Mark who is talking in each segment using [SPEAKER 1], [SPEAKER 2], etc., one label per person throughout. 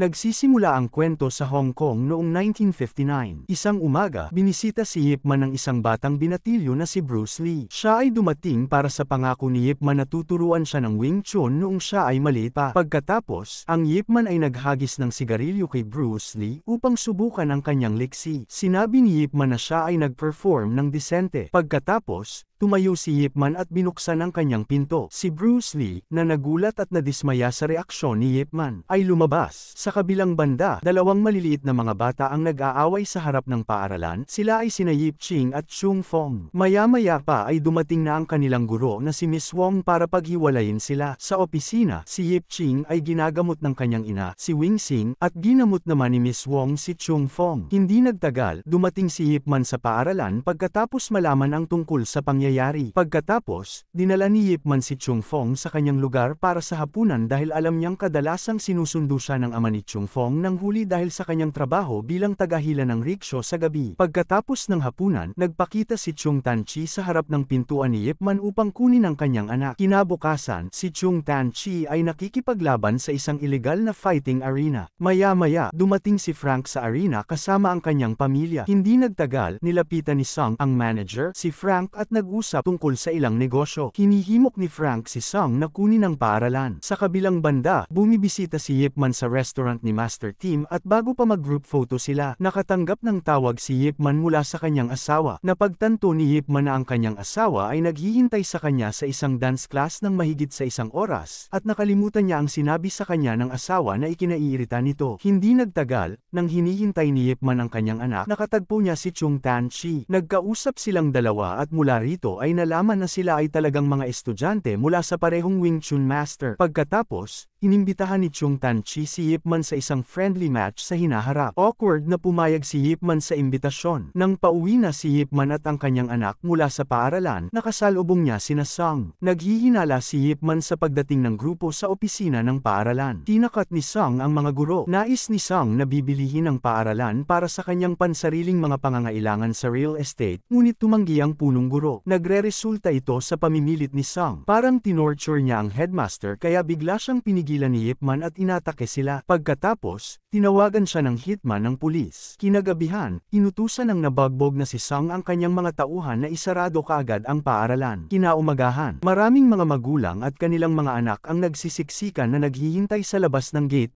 [SPEAKER 1] Nagsisimula ang kwento sa Hong Kong noong 1959. Isang umaga, binisita si Yip Man ng isang batang binatilyo na si Bruce Lee. Siya ay dumating para sa pangako ni Yip Man na tuturuan siya ng Wing Chun noong siya ay maliit pa. Pagkatapos, ang Yip Man ay naghagis ng sigarilyo kay Bruce Lee upang subukan ang kanyang liksi. Sinabi ni Yip Man na siya ay nag-perform ng disente. Pagkatapos, Tumayo si Yip Man at binuksan ang kanyang pinto. Si Bruce Lee, na nagulat at nadismaya sa reaksyon ni Yip Man, ay lumabas. Sa sa kabilang banda, dalawang maliliit na mga bata ang nag-aaway sa harap ng paaralan, sila ay sina Yip Ching at Chung Fong. Maya-maya pa ay dumating na ang kanilang guro na si Miss Wong para paghiwalayin sila. Sa opisina, si Yip Ching ay ginagamot ng kanyang ina, si Wing Sing, at ginamot naman ni Miss Wong si Chung Fong. Hindi nagtagal, dumating si Yip Man sa paaralan pagkatapos malaman ang tungkol sa pangyayari. Pagkatapos, dinala ni Yip Man si Chung Fong sa kanyang lugar para sa hapunan dahil alam niyang kadalasang sinusundo siya ng ama ni Chung Fong ng huli dahil sa kanyang trabaho bilang tagahila ng rickshaw sa gabi. Pagkatapos ng hapunan, nagpakita si Chung Tan Chi sa harap ng pintuan ni Yip Man upang kunin ang kanyang anak. Kinabukasan, si Chung Tan Chi ay nakikipaglaban sa isang ilegal na fighting arena. Maya-maya, dumating si Frank sa arena kasama ang kanyang pamilya. Hindi nagtagal, nilapitan ni Song ang manager, si Frank at nag-usap tungkol sa ilang negosyo. Hinihimok ni Frank si Song na kunin ang paaralan. Sa kabilang banda, bumibisita si Yip Man sa restaurant restaurant ni Master Team at bago pa mag-group photo sila, nakatanggap ng tawag si Yip Man mula sa kanyang asawa. Napagtanto ni Yip Man na ang kanyang asawa ay naghihintay sa kanya sa isang dance class ng mahigit sa isang oras, at nakalimutan niya ang sinabi sa kanya ng asawa na ikinaiirita nito. Hindi nagtagal, nang hinihintay ni Yip Man ang kanyang anak, nakatagpo niya si Chung Tan Chi. Nagkausap silang dalawa at mula rito ay nalaman na sila ay talagang mga estudyante mula sa parehong Wing Chun Master. Pagkatapos, inimbitahan ni Chung Tan Chi si Yip Man sa isang friendly match sa hinaharap. Awkward na pumayag si Yipman sa imbitasyon. Nang pauwi na si Yipman at ang kanyang anak mula sa paaralan, nakasalubong niya si Sang. Naghihinala si Yipman sa pagdating ng grupo sa opisina ng paaralan. Tinakat ni Sang ang mga guro. Nais ni Sang na bibilihin ang paaralan para sa kanyang pansariling mga pangangailangan sa real estate, ngunit tumanggi ang punong guro. Nagre-resulta ito sa pamimilit ni Sang. Parang tinorture niya ang headmaster kaya bigla siyang pinigilan ni Yipman at inatake sila. Pag Pagkatapos, tinawagan siya ng hitman ng pulis. Kinagabihan, inutusan ng nabagbog na si Sang ang kanyang mga tauhan na isarado kaagad ang paaralan. Kinaumagahan, maraming mga magulang at kanilang mga anak ang nagsisiksikan na naghihintay sa labas ng gate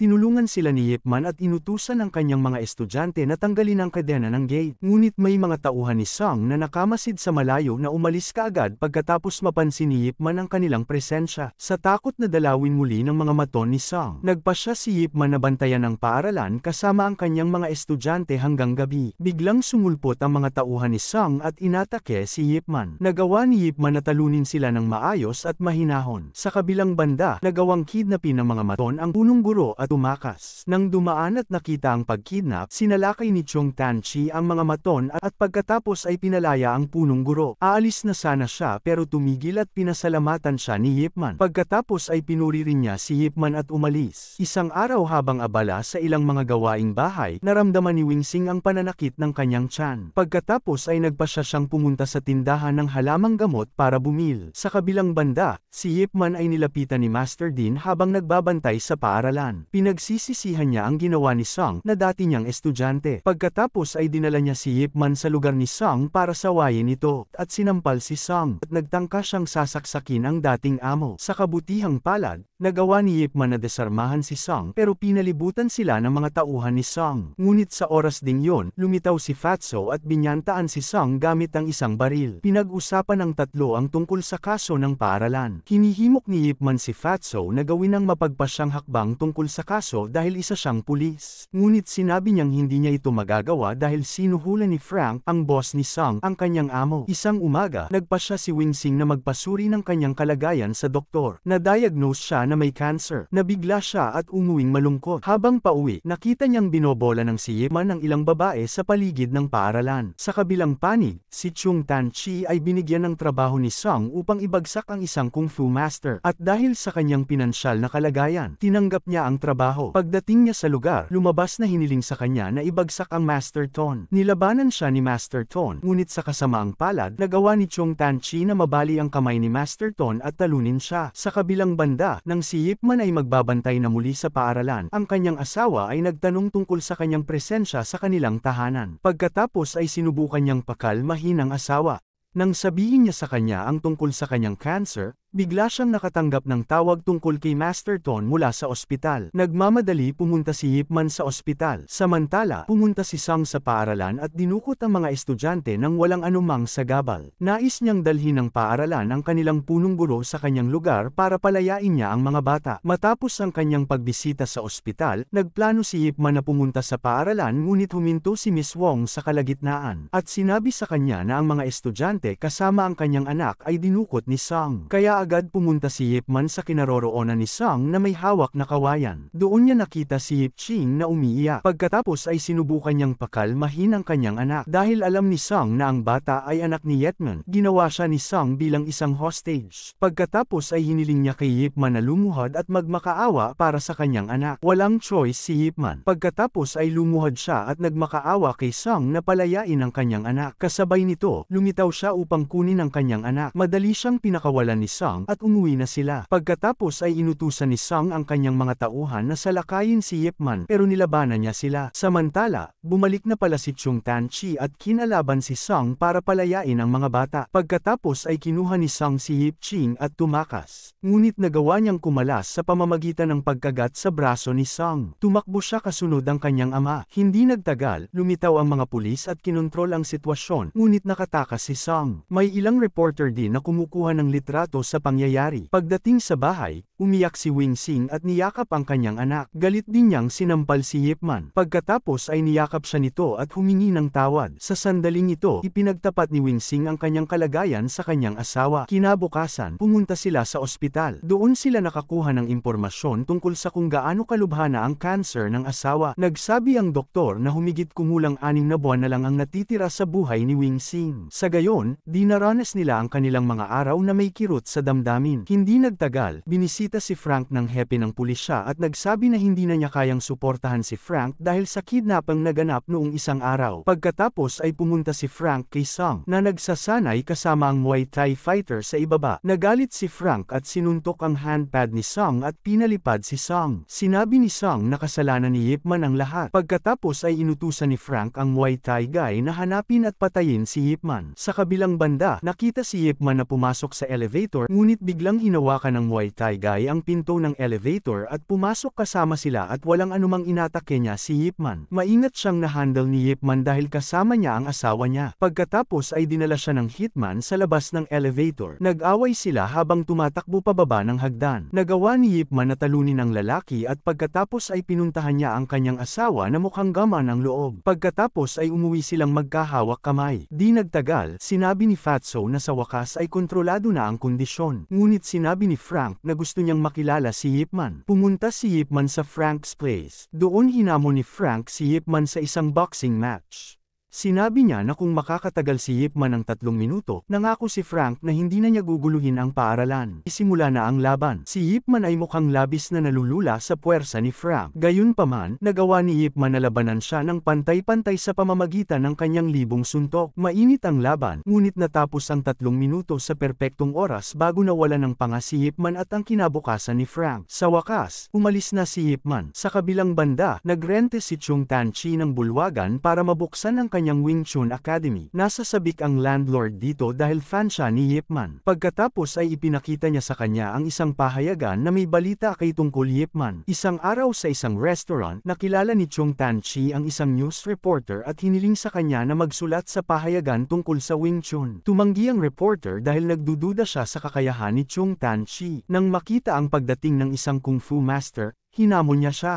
[SPEAKER 1] Tinulungan sila ni Yipman at inutusan ang kanyang mga estudyante na tanggalin ang kadena ng gate. Ngunit may mga tauhan ni Sang na nakamasid sa malayo na umalis kaagad pagkatapos mapansin ni Yipman ang kanilang presensya. Sa takot na dalawin muli ng mga mato ni Sang, nagpasya siya si Yipman na bantayan ang paaralan kasama ang kanyang mga estudyante hanggang gabi. Biglang sumulpot ang mga tauhan ni Sang at inatake si Yipman. Nagawa ni Yipman na talunin sila ng maayos at mahinahon. Sa kabilang banda, nagawang kidnapin ng mga maton ang punong guro at tumakas. Nang dumaan at nakita ang pagkidnap, sinalakay ni Chong Tanchi ang mga maton at pagkatapos ay pinalaya ang punong guro. Aalis na sana siya pero tumigil at pinasalamatan siya ni Man. Pagkatapos ay pinuri rin niya si Man at umalis. Isang araw habang abala sa ilang mga gawaing bahay, naramdaman ni Wing Sing ang pananakit ng kanyang tiyan. Pagkatapos ay nagpasya siyang pumunta sa tindahan ng halamang gamot para bumil. Sa kabilang banda, si Man ay nilapitan ni Master Dean habang nagbabantay sa paaralan. Pinagsisisihan niya ang ginawa ni Sung na dati niyang estudyante. Pagkatapos ay dinala niya si Yip Man sa lugar ni Sung para sawayin ito, at sinampal si Sung, at nagtangka siyang sasaksakin ang dating amo. Sa kabutihang palad, nagawa ni Yip Man na desarmahan si Sung pero pinalibutan sila ng mga tauhan ni Sung. Ngunit sa oras ding yon, lumitaw si Fatso at binyantaan si Sung gamit ang isang baril. Pinag-usapan ng tatlo ang tungkol sa kaso ng paaralan. Kinihimok ni Yip Man si Fatso na gawin ang mapagpasyang hakbang tungkol sa kaso dahil isa siyang pulis. Ngunit sinabi niyang hindi niya ito magagawa dahil sinuhula ni Frank ang boss ni Sang, ang kanyang amo. Isang umaga, nagpa siya si Wingsing na magpasuri ng kanyang kalagayan sa doktor. Na-diagnose siya na may cancer. Nabigla siya at umuwing malungkot. Habang pauwi, nakita niyang binobola ng si Yiman ng ilang babae sa paligid ng paaralan. Sa kabilang panig, si Chung Tan Chi ay binigyan ng trabaho ni Sang upang ibagsak ang isang kung fu master. At dahil sa kanyang pinansyal na kalagayan, tinanggap niya ang trabaho trabaho. Pagdating niya sa lugar, lumabas na hiniling sa kanya na ibagsak ang Master Tone. Nilabanan siya ni Master Tone, ngunit sa kasamaang palad, nagawa ni Chong Tan Chi na mabali ang kamay ni Master Tone at talunin siya. Sa kabilang banda, nang si Yip man ay magbabantay na muli sa paaralan, ang kanyang asawa ay nagtanong tungkol sa kanyang presensya sa kanilang tahanan. Pagkatapos ay sinubukan niyang pakalmahin ang asawa. Nang sabihin niya sa kanya ang tungkol sa kanyang cancer, Bigla siyang nakatanggap ng tawag tungkol kay Masterton mula sa ospital. Nagmamadali pumunta si Yipman sa ospital. Samantala, pumunta si Sang sa paaralan at dinukot ang mga estudyante ng walang anumang sagabal. Nais niyang dalhin ng paaralan ang kanilang punong guro sa kanyang lugar para palayain niya ang mga bata. Matapos ang kanyang pagbisita sa ospital, nagplano si Yipman na pumunta sa paaralan ngunit huminto si Miss Wong sa kalagitnaan. At sinabi sa kanya na ang mga estudyante kasama ang kanyang anak ay dinukot ni Sang. Kaya Kaagad pumunta si Yip Man sa kinaroroonan ni Sang na may hawak na kawayan. Doon niya nakita si Yip Ching na umiiyak. Pagkatapos ay sinubukan niyang pakalmahin ang kanyang anak. Dahil alam ni Sang na ang bata ay anak ni Yetman, ginawa siya ni Sang bilang isang hostage. Pagkatapos ay hiniling niya kay Yip Man na lumuhod at magmakaawa para sa kanyang anak. Walang choice si Yip Man. Pagkatapos ay lumuhod siya at nagmakaawa kay Sang na palayain ang kanyang anak. Kasabay nito, lumitaw siya upang kunin ang kanyang anak. Madali siyang pinakawalan ni Sang Sang at umuwi na sila. Pagkatapos ay inutusan ni Sang ang kanyang mga tauhan na salakayin si Yip Man pero nilabanan niya sila. Samantala, bumalik na pala si Chung Tan Chi at kinalaban si Sang para palayain ang mga bata. Pagkatapos ay kinuha ni Sang si Yip Ching at tumakas. Ngunit nagawa niyang kumalas sa pamamagitan ng pagkagat sa braso ni Sang. Tumakbo siya kasunod ang kanyang ama. Hindi nagtagal, lumitaw ang mga pulis at kinontrol ang sitwasyon ngunit nakatakas si Sang. May ilang reporter din na kumukuha ng litrato sa pangyayari. Pagdating sa bahay, umiyak si Wing Sing at niyakap ang kanyang anak. Galit din niyang sinampal si Yip Man. Pagkatapos ay niyakap siya nito at humingi ng tawad. Sa sandaling ito, ipinagtapat ni Wing Sing ang kanyang kalagayan sa kanyang asawa. Kinabukasan, pumunta sila sa ospital. Doon sila nakakuha ng impormasyon tungkol sa kung gaano kalubhana ang cancer ng asawa. Nagsabi ang doktor na humigit kumulang anim na buwan na lang ang natitira sa buhay ni Wing Sing. Sa gayon, dinaranas nila ang kanilang mga araw na may kirot sa damdamin. Hindi nagtagal, binisita si Frank ng hepe ng pulisya at nagsabi na hindi na niya kayang suportahan si Frank dahil sa kidnapang naganap noong isang araw. Pagkatapos ay pumunta si Frank kay Song na nagsasanay kasama ang Muay Thai fighter sa ibaba. Nagalit si Frank at sinuntok ang handpad ni Song at pinalipad si Song. Sinabi ni Song na kasalanan ni Yip Man ang lahat. Pagkatapos ay inutusan ni Frank ang Muay Thai guy na hanapin at patayin si Yip Man. Sa kabilang banda, nakita si Yip Man na pumasok sa elevator, Ngunit biglang hinawakan ng Muay Thai guy ang pinto ng elevator at pumasok kasama sila at walang anumang inatake niya si Yip Man. Maingat siyang nahandle ni Yip Man dahil kasama niya ang asawa niya. Pagkatapos ay dinala siya ng hitman sa labas ng elevator. Nag-away sila habang tumatakbo pababa ng hagdan. Nagawa ni Yip Man na talunin ang lalaki at pagkatapos ay pinuntahan niya ang kanyang asawa na mukhang gama ng loob. Pagkatapos ay umuwi silang magkahawak kamay. Di nagtagal, sinabi ni Fatso na sa wakas ay kontrolado na ang kondisyon taon. Ngunit sinabi ni Frank na gusto niyang makilala si Yipman. Pumunta si Yipman sa Frank's place. Doon hinamon ni Frank si Yipman sa isang boxing match. Sinabi niya na kung makakatagal si Yip man ng tatlong minuto, nangako si Frank na hindi na niya guguluhin ang paaralan. Isimula na ang laban. Si Yip man ay mukhang labis na nalulula sa puwersa ni Frank. Gayunpaman, nagawa ni Yip man na labanan siya ng pantay-pantay sa pamamagitan ng kanyang libong suntok. Mainit ang laban, ngunit natapos ang tatlong minuto sa perpektong oras bago nawala ng panga si Yip man at ang kinabukasan ni Frank. Sa wakas, umalis na si Yip man. Sa kabilang banda, nagrente si Chung Tan Chi ng bulwagan para mabuksan ang kanyang kanyang Wing Chun Academy. Nasa sabik ang landlord dito dahil fan siya ni Yip Man. Pagkatapos ay ipinakita niya sa kanya ang isang pahayagan na may balita kay tungkol Yip Man. Isang araw sa isang restaurant, nakilala ni Chung Tan Chi ang isang news reporter at hiniling sa kanya na magsulat sa pahayagan tungkol sa Wing Chun. Tumanggi ang reporter dahil nagdududa siya sa kakayahan ni Chung Tan Chi. Nang makita ang pagdating ng isang kung fu master, hinamon niya siya.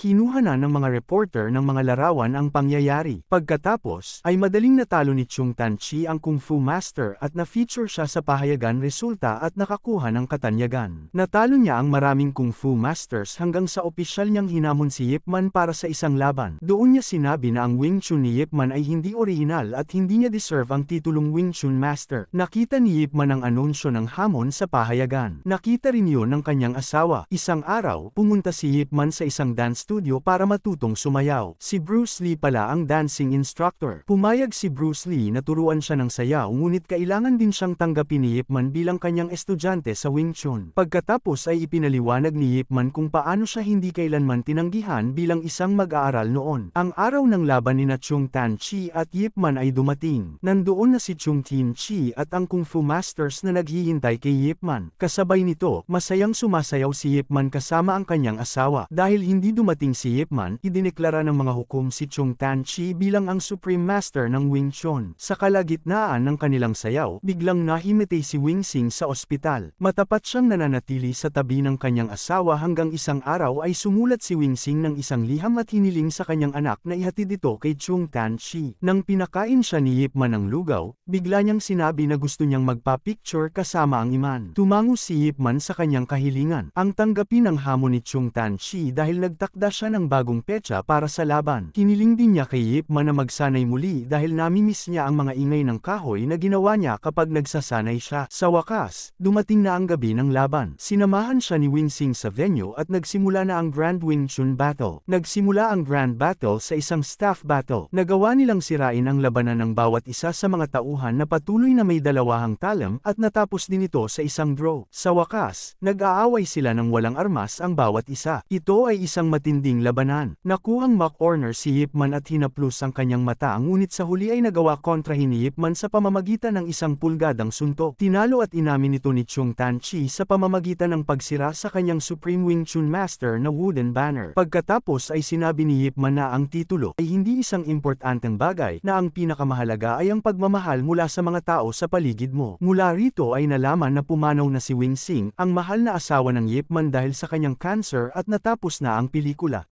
[SPEAKER 1] Kinuha na ng mga reporter ng mga larawan ang pangyayari. Pagkatapos, ay madaling natalo ni Chung Tan Chi ang Kung Fu Master at na-feature siya sa pahayagan resulta at nakakuha ng katanyagan. Natalo niya ang maraming Kung Fu Masters hanggang sa opisyal niyang hinamon si Yip Man para sa isang laban. Doon niya sinabi na ang Wing Chun ni Yip Man ay hindi original at hindi niya deserve ang titulong Wing Chun Master. Nakita ni Yip Man ang anunsyo ng hamon sa pahayagan. Nakita rin yun ng kanyang asawa. Isang araw, pumunta si Yip Man sa isang dance studio para matutong sumayaw. Si Bruce Lee pala ang dancing instructor. Pumayag si Bruce Lee na turuan siya ng sayaw ngunit kailangan din siyang tanggapin ni Yip Man bilang kanyang estudyante sa Wing Chun. Pagkatapos ay ipinaliwanag ni Yip Man kung paano siya hindi kailanman tinanggihan bilang isang mag-aaral noon. Ang araw ng laban ni na Chung Tan Chi at Yip Man ay dumating. Nandoon na si Chung Tin Chi at ang Kung Fu Masters na naghihintay kay Yip Man. Kasabay nito, masayang sumasayaw si Yip Man kasama ang kanyang asawa dahil hindi dumating dumating si Yip Man, idineklara ng mga hukom si Chung Tan Chi bilang ang Supreme Master ng Wing Chun. Sa kalagitnaan ng kanilang sayaw, biglang nahimite si Wing Sing sa ospital. Matapat siyang nananatili sa tabi ng kanyang asawa hanggang isang araw ay sumulat si Wing Sing ng isang liham at hiniling sa kanyang anak na ihatid ito kay Chung Tan Chi. Nang pinakain siya ni Yip Man ng lugaw, bigla niyang sinabi na gusto niyang magpa-picture kasama ang iman. Tumango si Yip Man sa kanyang kahilingan. Ang tanggapin ang hamon ni Chung Tan Chi dahil nagtakda nagpadala siya ng bagong petsa para sa laban. Kiniling din niya kay Yip Man na magsanay muli dahil namimiss niya ang mga ingay ng kahoy na ginawa niya kapag nagsasanay siya. Sa wakas, dumating na ang gabi ng laban. Sinamahan siya ni Sing sa venue at nagsimula na ang Grand Wing Chun Battle. Nagsimula ang Grand Battle sa isang staff battle. Nagawa nilang sirain ang labanan ng bawat isa sa mga tauhan na patuloy na may dalawahang talam at natapos din ito sa isang draw. Sa wakas, nag-aaway sila ng walang armas ang bawat isa. Ito ay isang matindi matinding labanan. Nakuhang McOrner si Yipman at hinaplos ang kanyang mata ngunit sa huli ay nagawa kontra ni Yipman sa pamamagitan ng isang pulgadang suntok. Tinalo at inamin ito ni Chung Tan Chi sa pamamagitan ng pagsira sa kanyang Supreme Wing Chun Master na wooden banner. Pagkatapos ay sinabi ni Yipman na ang titulo ay hindi isang importanteng bagay na ang pinakamahalaga ay ang pagmamahal mula sa mga tao sa paligid mo. Mula rito ay nalaman na pumanaw na si Wing Sing, ang mahal na asawa ng Yip Man dahil sa kanyang cancer at natapos na ang pelikula pelikula.